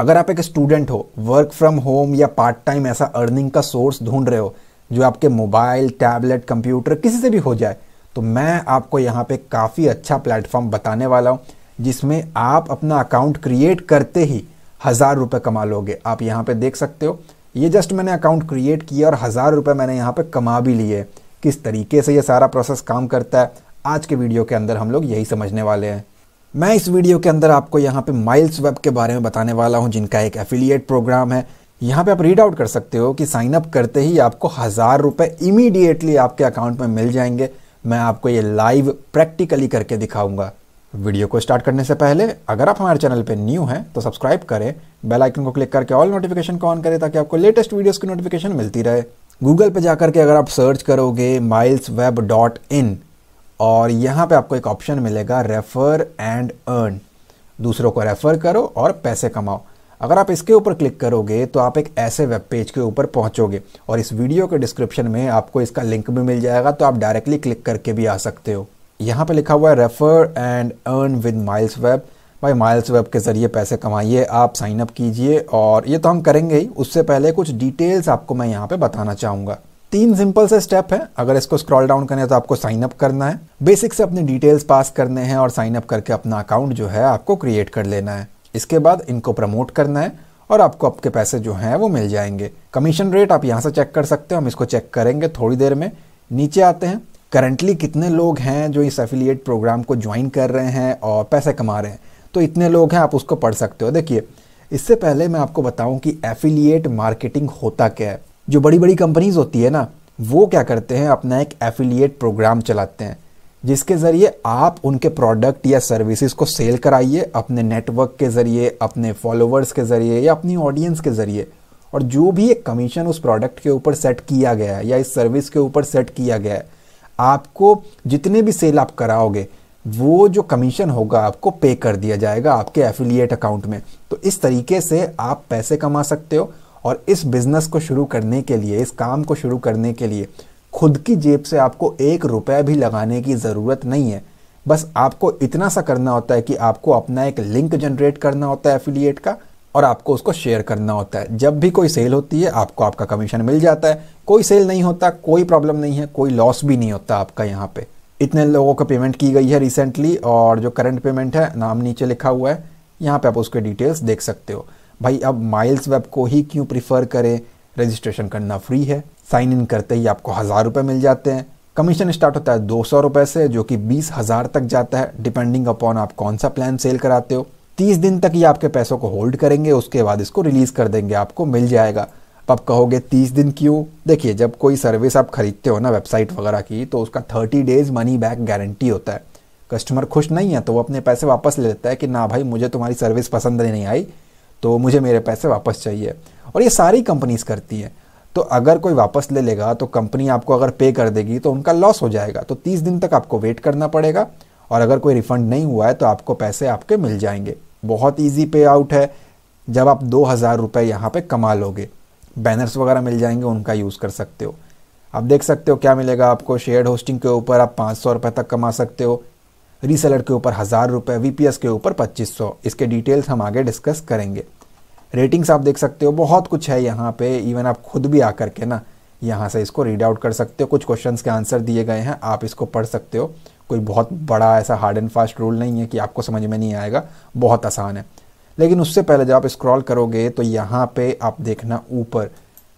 अगर आप एक स्टूडेंट हो वर्क फ्रॉम होम या पार्ट टाइम ऐसा अर्निंग का सोर्स ढूंढ रहे हो जो आपके मोबाइल टैबलेट कंप्यूटर किसी से भी हो जाए तो मैं आपको यहाँ पे काफ़ी अच्छा प्लेटफॉर्म बताने वाला हूँ जिसमें आप अपना अकाउंट क्रिएट करते ही हज़ार रुपये कमा लोगे आप यहाँ पे देख सकते हो ये जस्ट मैंने अकाउंट क्रिएट किया और हज़ार रुपये मैंने यहाँ पे कमा भी लिए किस तरीके से ये सारा प्रोसेस काम करता है आज के वीडियो के अंदर हम लोग यही समझने वाले हैं मैं इस वीडियो के अंदर आपको यहाँ पे माइल्स वेब के बारे में बताने वाला हूँ जिनका एक एफिलिएट प्रोग्राम है यहाँ पे आप रीड आउट कर सकते हो कि साइन अप करते ही आपको हज़ार रुपये इमीडिएटली आपके अकाउंट में मिल जाएंगे मैं आपको ये लाइव प्रैक्टिकली करके दिखाऊंगा वीडियो को स्टार्ट करने से पहले अगर आप हमारे चैनल पे न्यू हैं तो सब्सक्राइब करें बेल आइकन को क्लिक करके ऑल नोटिफिकेशन को ऑन करें ताकि आपको लेटेस्ट वीडियोस की नोटिफिकेशन मिलती रहे गूगल पे जाकर के अगर आप सर्च करोगे माइल्स वेब डॉट इन और यहाँ पे आपको एक ऑप्शन मिलेगा रेफ़र एंड अर्न दूसरों को रेफ़र करो और पैसे कमाओ अगर आप इसके ऊपर क्लिक करोगे तो आप एक ऐसे वेब पेज के ऊपर पहुँचोगे और इस वीडियो के डिस्क्रिप्शन में आपको इसका लिंक भी मिल जाएगा तो आप डायरेक्टली क्लिक करके भी आ सकते हो यहाँ पे लिखा हुआ है refer and earn with Miles Web भाई माइल्स वेब के ज़रिए पैसे कमाइए आप साइन अप कीजिए और ये तो हम करेंगे ही उससे पहले कुछ डिटेल्स आपको मैं यहाँ पे बताना चाहूँगा तीन सिंपल से स्टेप है अगर इसको स्क्रॉल डाउन करें तो आपको साइन अप करना है बेसिक से अपने डिटेल्स पास करने हैं और साइन अप करके अपना अकाउंट जो है आपको क्रिएट कर लेना है इसके बाद इनको प्रमोट करना है और आपको आपके पैसे जो हैं वो मिल जाएंगे कमीशन रेट आप यहाँ से चेक कर सकते हो हम इसको चेक करेंगे थोड़ी देर में नीचे आते हैं करंटली कितने लोग हैं जो इस एफिलिएट प्रोग्राम को ज्वाइन कर रहे हैं और पैसे कमा रहे हैं तो इतने लोग हैं आप उसको पढ़ सकते हो देखिए इससे पहले मैं आपको बताऊं कि एफिलिएट मार्केटिंग होता क्या है जो बड़ी बड़ी कंपनीज होती है ना वो क्या करते हैं अपना एक एफिलिएट प्रोग्राम चलाते हैं जिसके ज़रिए आप उनके प्रोडक्ट या सर्विसेज को सेल कराइए अपने नेटवर्क के ज़रिए अपने फॉलोवर्स के ज़रिए या अपनी ऑडियंस के ज़रिए और जो भी एक कमीशन उस प्रोडक्ट के ऊपर सेट किया गया है या इस सर्विस के ऊपर सेट किया गया है आपको जितने भी सेल आप कराओगे वो जो कमीशन होगा आपको पे कर दिया जाएगा आपके एफिलिएट अकाउंट में तो इस तरीके से आप पैसे कमा सकते हो और इस बिज़नेस को शुरू करने के लिए इस काम को शुरू करने के लिए खुद की जेब से आपको एक रुपया भी लगाने की ज़रूरत नहीं है बस आपको इतना सा करना होता है कि आपको अपना एक लिंक जनरेट करना होता है एफिलिएट का और आपको उसको शेयर करना होता है जब भी कोई सेल होती है आपको आपका कमीशन मिल जाता है कोई सेल नहीं होता कोई प्रॉब्लम नहीं है कोई लॉस भी नहीं होता आपका यहाँ पे इतने लोगों को पेमेंट की गई है रिसेंटली और जो करंट पेमेंट है नाम नीचे लिखा हुआ है यहाँ पे आप उसके डिटेल्स देख सकते हो भाई अब माइल्स वेब को ही क्यों प्रीफर करें रजिस्ट्रेशन करना फ्री है साइन इन करते ही आपको हज़ार रुपये मिल जाते हैं कमीशन स्टार्ट होता है दो सौ रुपये से जो कि बीस हज़ार तक जाता है डिपेंडिंग अपॉन आप कौन सा प्लान सेल कराते हो तीस दिन तक ये आपके पैसों को होल्ड करेंगे उसके बाद इसको रिलीज़ कर देंगे आपको मिल जाएगा अब आप कहोगे तीस दिन क्यों देखिए जब कोई सर्विस आप खरीदते हो ना वेबसाइट वगैरह की तो उसका thirty days money back guarantee होता है कस्टमर खुश नहीं है तो वो अपने पैसे वापस ले लेता है कि ना भाई मुझे तुम्हारी सर्विस पसंद नहीं आई तो मुझे मेरे पैसे वापस चाहिए और ये सारी कंपनीज करती हैं तो अगर कोई वापस ले लेगा तो कंपनी आपको अगर पे कर देगी तो उनका लॉस हो जाएगा तो तीस दिन तक आपको वेट करना पड़ेगा और अगर कोई रिफंड नहीं हुआ है तो आपको पैसे आपके मिल जाएंगे बहुत ईजी पे आउट है जब आप दो हज़ार रुपये यहाँ पर कमा लोगे बैनर्स वगैरह मिल जाएंगे उनका यूज़ कर सकते हो आप देख सकते हो क्या मिलेगा आपको शेयर होस्टिंग के ऊपर आप पाँच सौ रुपये तक कमा सकते हो रीसेलर के ऊपर हज़ार रुपये वी के ऊपर पच्चीस सौ इसके डिटेल्स हम आगे डिस्कस करेंगे रेटिंग्स आप देख सकते हो बहुत कुछ है यहाँ पे इवन आप खुद भी आकर के ना यहाँ से इसको रीड आउट कर सकते हो कुछ क्वेश्चंस के आंसर दिए गए हैं आप इसको पढ़ सकते हो कोई बहुत बड़ा ऐसा हार्ड एंड फास्ट रूल नहीं है कि आपको समझ में नहीं आएगा बहुत आसान है लेकिन उससे पहले जब आप स्क्रॉल करोगे तो यहाँ पे आप देखना ऊपर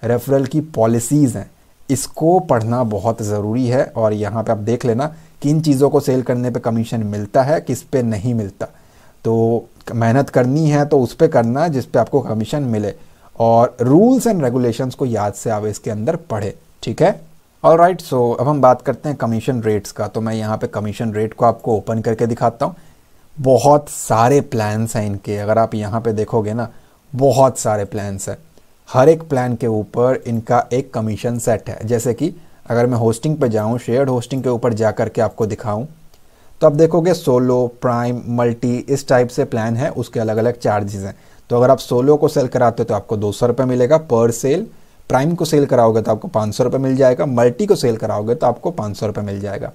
रेफरल की पॉलिसीज़ हैं इसको पढ़ना बहुत ज़रूरी है और यहाँ पे आप देख लेना किन चीज़ों को सेल करने पे कमीशन मिलता है किस पे नहीं मिलता तो मेहनत करनी है तो उस पर करना जिस पे आपको कमीशन मिले और रूल्स एंड रेगुलेशंस को याद से आप इसके अंदर पढ़े ठीक है और राइट सो अब हम बात करते हैं कमीशन रेट्स का तो मैं यहाँ पे कमीशन रेट को आपको ओपन करके दिखाता हूँ बहुत सारे प्लान्स हैं इनके अगर आप यहाँ पे देखोगे ना बहुत सारे प्लान्स हैं हर एक प्लान के ऊपर इनका एक कमीशन सेट है जैसे कि अगर मैं होस्टिंग पर जाऊँ शेयर्ड होस्टिंग के ऊपर जा करके आपको दिखाऊँ तो आप देखोगे सोलो प्राइम मल्टी इस टाइप से प्लान है उसके अलग अलग चार्जेस हैं तो अगर आप सोलो को सेल कराते हो तो आपको दो सौ रुपये मिलेगा पर सेल प्राइम को सेल कराओगे तो आपको पाँच सौ रुपये मिल जाएगा मल्टी को सेल कराओगे तो आपको पाँच सौ रुपये मिल जाएगा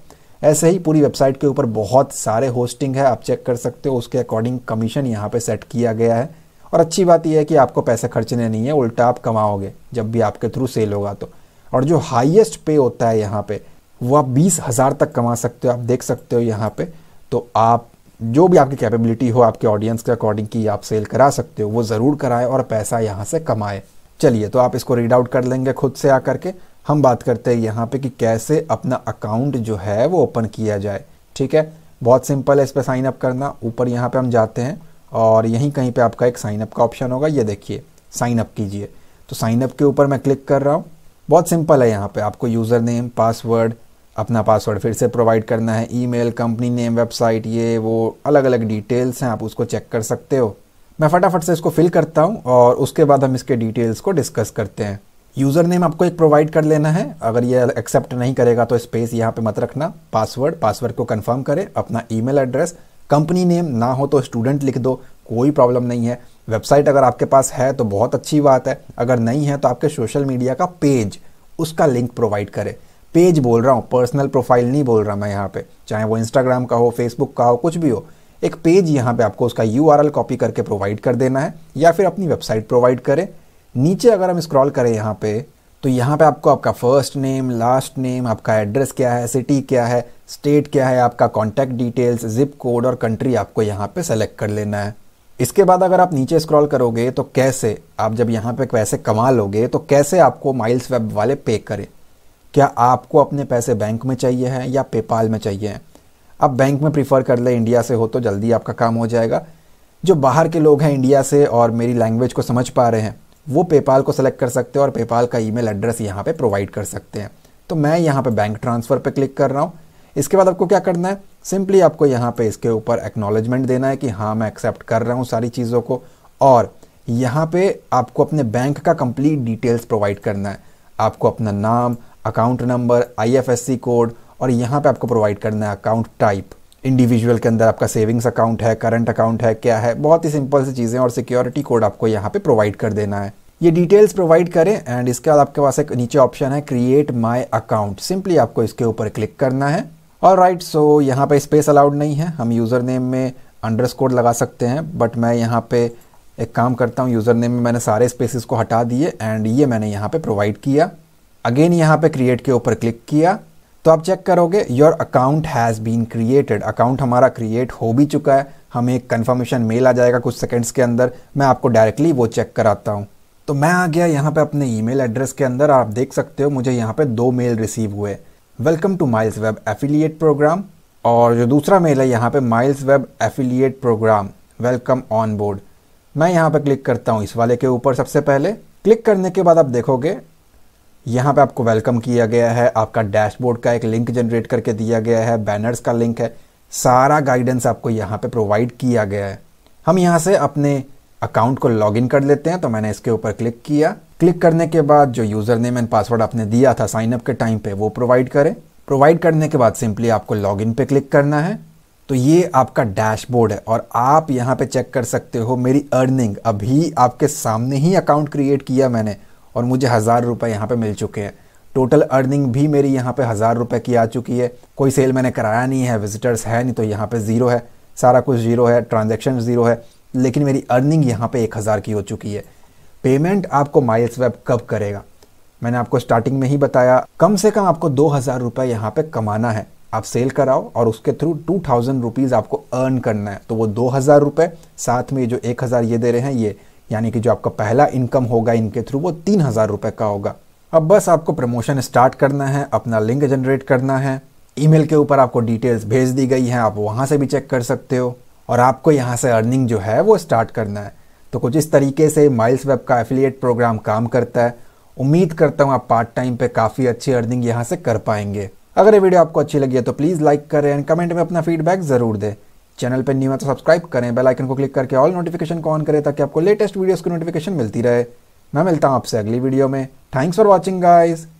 ऐसे ही पूरी वेबसाइट के ऊपर बहुत सारे होस्टिंग है आप चेक कर सकते हो उसके अकॉर्डिंग कमीशन यहाँ पर सेट किया गया है और अच्छी बात यह है कि आपको पैसे खर्चने नहीं है उल्टा आप कमाओगे जब भी आपके थ्रू सेल होगा तो और जो हाईएस्ट पे होता है यहाँ पे वो आप बीस हज़ार तक कमा सकते हो आप देख सकते हो यहाँ पे तो आप जो भी आपकी कैपेबिलिटी हो आपके ऑडियंस के अकॉर्डिंग की आप सेल करा सकते हो वो ज़रूर कराएं और पैसा यहाँ से कमाएं चलिए तो आप इसको रीड आउट कर लेंगे खुद से आकर के हम बात करते हैं यहाँ पे कि कैसे अपना अकाउंट जो है वो ओपन किया जाए ठीक है बहुत सिंपल है इस पर साइन अप करना ऊपर यहाँ पे हम जाते हैं और यहीं कहीं पे आपका एक साइन अप का ऑप्शन होगा ये देखिए साइन अप कीजिए तो साइन अप के ऊपर मैं क्लिक कर रहा हूँ बहुत सिंपल है यहाँ पे आपको यूज़र नेम पासवर्ड अपना पासवर्ड फिर से प्रोवाइड करना है ईमेल कंपनी नेम वेबसाइट ये वो अलग अलग डिटेल्स हैं आप उसको चेक कर सकते हो मैं फटाफट से इसको फिल करता हूँ और उसके बाद हम इसके डिटेल्स को डिस्कस करते हैं यूज़र नेम आपको एक प्रोवाइड कर लेना है अगर ये एक्सेप्ट नहीं करेगा तो स्पेस यहाँ पे मत रखना पासवर्ड पासवर्ड को कंफर्म करें अपना ईमेल एड्रेस कंपनी नेम ना हो तो स्टूडेंट लिख दो कोई प्रॉब्लम नहीं है वेबसाइट अगर आपके पास है तो बहुत अच्छी बात है अगर नहीं है तो आपके सोशल मीडिया का पेज उसका लिंक प्रोवाइड करें पेज बोल रहा हूँ पर्सनल प्रोफाइल नहीं बोल रहा मैं यहाँ पे चाहे वो इंस्टाग्राम का हो फेसबुक का हो कुछ भी हो एक पेज यहाँ पे आपको उसका यू कॉपी करके प्रोवाइड कर देना है या फिर अपनी वेबसाइट प्रोवाइड करें नीचे अगर हम स्क्रॉल करें यहाँ पे तो यहाँ पे आपको आपका फर्स्ट नेम लास्ट नेम आपका एड्रेस क्या है सिटी क्या है स्टेट क्या है आपका कॉन्टैक्ट डिटेल्स जिप कोड और कंट्री आपको यहाँ पे सेलेक्ट कर लेना है इसके बाद अगर आप नीचे स्क्रॉल करोगे तो कैसे आप जब यहाँ पे पैसे कमा लोगे तो कैसे आपको माइल्स वेब वाले पे करें क्या आपको अपने पैसे बैंक में चाहिए हैं या पेपाल में चाहिए हैं आप बैंक में प्रीफर कर ले इंडिया से हो तो जल्दी आपका काम हो जाएगा जो बाहर के लोग हैं इंडिया से और मेरी लैंग्वेज को समझ पा रहे हैं वो पेपाल को सेलेक्ट कर सकते हो और पेपाल का ईमेल एड्रेस यहाँ पे प्रोवाइड कर सकते हैं तो मैं यहाँ पे बैंक ट्रांसफ़र पे क्लिक कर रहा हूँ इसके बाद आपको क्या करना है सिंपली आपको यहाँ पे इसके ऊपर एक्नॉलेजमेंट देना है कि हाँ मैं एक्सेप्ट कर रहा हूँ सारी चीज़ों को और यहाँ पे आपको अपने बैंक का कंप्लीट डिटेल्स प्रोवाइड करना है आपको अपना नाम अकाउंट नंबर आईएफएससी कोड और यहाँ पे आपको प्रोवाइड करना है अकाउंट टाइप इंडिविजुअल के अंदर आपका सेविंग्स अकाउंट है करंट अकाउंट है क्या है बहुत ही सिंपल सी चीज़ें और सिक्योरिटी कोड आपको यहाँ पे प्रोवाइड कर देना है ये डिटेल्स प्रोवाइड करें एंड इसके बाद आपके पास एक नीचे ऑप्शन है क्रिएट माई अकाउंट सिंपली आपको इसके ऊपर क्लिक करना है और राइट सो यहाँ पे स्पेस अलाउड नहीं है हम यूज़र नेम में अंडरस्कोर लगा सकते हैं बट मैं यहाँ पे एक काम करता हूँ यूज़र नेम में मैंने सारे स्पेसिस को हटा दिए एंड ये मैंने यहाँ पे प्रोवाइड किया अगेन यहाँ पे क्रिएट के ऊपर क्लिक किया तो आप चेक करोगे your account has been created account हमारा क्रिएट हो भी चुका है हमें एक कन्फर्मेशन मेल आ जाएगा कुछ सेकेंड्स के अंदर मैं आपको डायरेक्टली वो चेक कराता हूँ तो मैं आ गया यहाँ पे अपने ईमेल एड्रेस के अंदर आप देख सकते हो मुझे यहाँ पे दो मेल रिसीव हुए welcome to Miles Web affiliate programme और जो दूसरा मेल है यहाँ पे Miles Web affiliate programme welcome on board मैं यहाँ पे क्लिक करता हूँ इस वाले के ऊपर सबसे पहले क्लिक करने के बाद आप देखोगे यहाँ पे आपको वेलकम किया गया है आपका डैशबोर्ड का एक लिंक जनरेट करके दिया गया है बैनर्स का लिंक है सारा गाइडेंस आपको यहाँ पे प्रोवाइड किया गया है हम यहाँ से अपने अकाउंट को लॉगिन कर लेते हैं तो मैंने इसके ऊपर क्लिक किया क्लिक करने के बाद जो यूज़र नेम एंड पासवर्ड आपने दिया था साइनअप के टाइम पे वो प्रोवाइड करें प्रोवाइड करने के बाद सिंपली आपको लॉगिन पे क्लिक करना है तो ये आपका डैशबोर्ड है और आप यहाँ पे चेक कर सकते हो मेरी अर्निंग अभी आपके सामने ही अकाउंट क्रिएट किया मैंने और मुझे हज़ार रुपये यहाँ पे मिल चुके हैं टोटल अर्निंग भी मेरी यहाँ पे हज़ार रुपये की आ चुकी है कोई सेल मैंने कराया नहीं है विजिटर्स है नहीं तो यहाँ पे ज़ीरो है सारा कुछ ज़ीरो है ट्रांजेक्शन ज़ीरो है लेकिन मेरी अर्निंग यहाँ पे एक हज़ार की हो चुकी है पेमेंट आपको माइल्स वेब कब करेगा मैंने आपको स्टार्टिंग में ही बताया कम से कम आपको दो हज़ार रुपये यहाँ पर कमाना है आप सेल कराओ और उसके थ्रू टू थाउजेंड रुपीज़ आपको अर्न करना है तो वो दो हज़ार रुपये साथ में जो एक हज़ार ये दे रहे हैं ये यानी कि जो आपका पहला इनकम होगा इनके थ्रू वो तीन हज़ार रुपये का होगा अब बस आपको प्रमोशन स्टार्ट करना है अपना लिंक जनरेट करना है ईमेल के ऊपर आपको डिटेल्स भेज दी गई हैं आप वहाँ से भी चेक कर सकते हो और आपको यहाँ से अर्निंग जो है वो स्टार्ट करना है तो कुछ इस तरीके से माइल्स वेब का एफिलिएट प्रोग्राम काम करता है उम्मीद करता हूँ आप पार्ट टाइम पे काफ़ी अच्छी अर्निंग यहाँ से कर पाएंगे अगर ये वीडियो आपको अच्छी लगी है तो प्लीज़ लाइक करें एंड कमेंट में अपना फीडबैक ज़रूर दें चैनल पर न्यू है तो सब्सक्राइब करें बेल आइकन को क्लिक करके ऑल नोटिफिकेशन को ऑन करें ताकि आपको लेटेस्ट वीडियोस की नोटिफिकेशन मिलती रहे मैं मिलता हूँ आपसे अगली वीडियो में थैंक्स फॉर वॉचिंग गाइज़